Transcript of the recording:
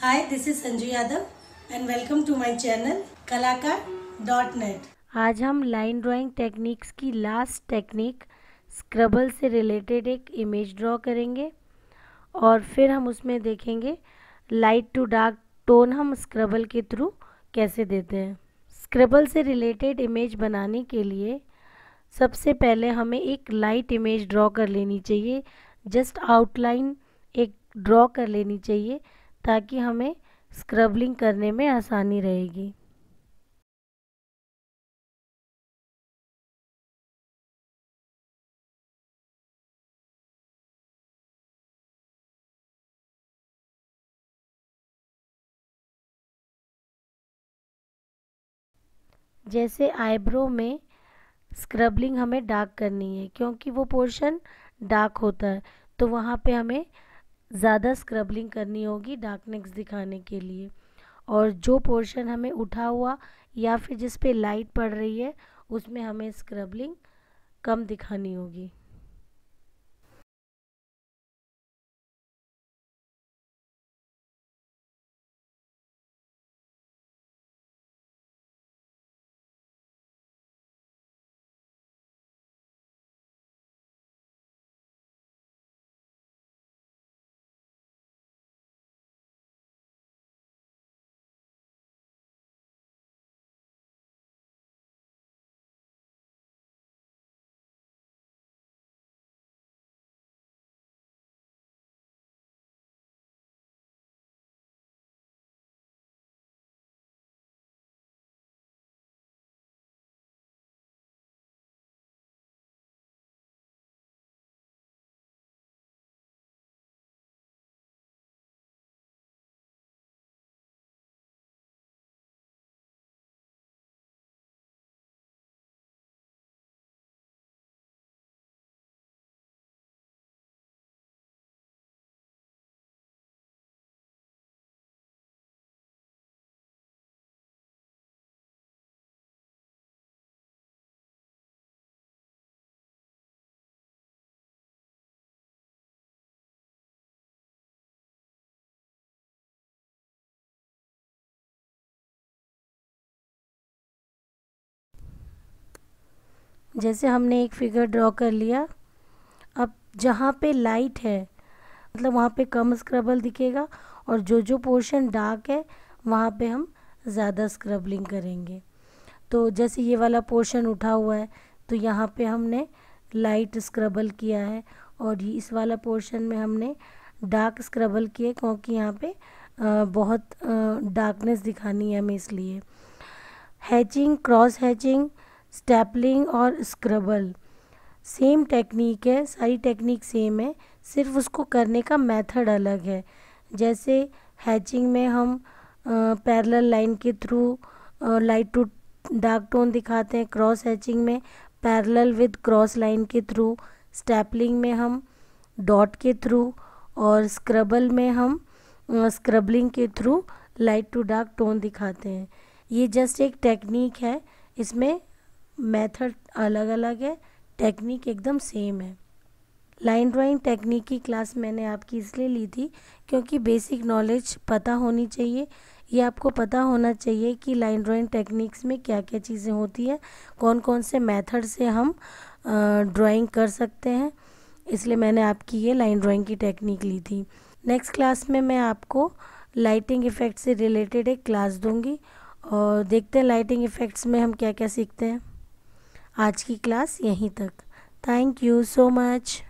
hi this is Sanju Yadav and welcome to my channel Kalakar dot net आज हम line drawing techniques की last technique scribble से related एक image draw करेंगे और फिर हम उसमें देखेंगे लाइट टू डार्क टोन हम स्क्रबल के थ्रू कैसे देते हैं स्क्रबल से रिलेटेड इमेज बनाने के लिए सबसे पहले हमें एक लाइट इमेज ड्रॉ कर लेनी चाहिए जस्ट आउटलाइन एक ड्रॉ कर लेनी चाहिए ताकि हमें स्क्रबलिंग करने में आसानी रहेगी जैसे आईब्रो में स्क्रबलिंग हमें डार्क करनी है क्योंकि वो पोर्शन डार्क होता है तो वहाँ पे हमें ज़्यादा स्क्रबलिंग करनी होगी डार्कनेक्स दिखाने के लिए और जो पोर्शन हमें उठा हुआ या फिर जिस पे लाइट पड़ रही है उसमें हमें स्क्रबलिंग कम दिखानी होगी जैसे हमने एक फिगर ड्रॉ कर लिया अब जहाँ पे लाइट है मतलब वहाँ पे कम स्क्रबल दिखेगा और जो जो पोर्शन डार्क है वहाँ पे हम ज़्यादा स्क्रबलिंग करेंगे तो जैसे ये वाला पोर्शन उठा हुआ है तो यहाँ पे हमने लाइट स्क्रबल किया है और इस वाला पोर्शन में हमने डार्क स्क्रबल किए क्योंकि यहाँ पे बहुत डार्कनेस दिखानी है हमें इसलिए हैचिंग क्रॉस हैचिंग स्टैपलिंग और स्क्रबल सेम टेक्निक है सारी टेक्निक सेम है सिर्फ उसको करने का मेथड अलग है जैसे हैचिंग में हम पैरेलल लाइन के through light to dark tone दिखाते हैं क्रॉस हैचिंग में पैरेलल विद क्रॉस लाइन के थ्रू स्टैपलिंग में हम डॉट के थ्रू और स्क्रबल में हम स्क्रबलिंग के through light to dark tone दिखाते हैं ये जस्ट एक टेक्निक है इसमें मेथड अलग अलग है टेक्निक एकदम सेम है लाइन ड्राइंग टेक्निक की क्लास मैंने आपकी इसलिए ली थी क्योंकि बेसिक नॉलेज पता होनी चाहिए ये आपको पता होना चाहिए कि लाइन ड्राइंग टेक्निक्स में क्या क्या चीज़ें होती है कौन कौन से मेथड से हम ड्राइंग कर सकते हैं इसलिए मैंने आपकी ये लाइन ड्राइंग की टेक्निक ली थी नेक्स्ट क्लास में मैं आपको लाइटिंग इफ़ेक्ट से रिलेटेड एक क्लास दूंगी और देखते हैं लाइटिंग इफ़ेक्ट्स में हम क्या क्या सीखते हैं आज की क्लास यहीं तक थैंक यू सो मच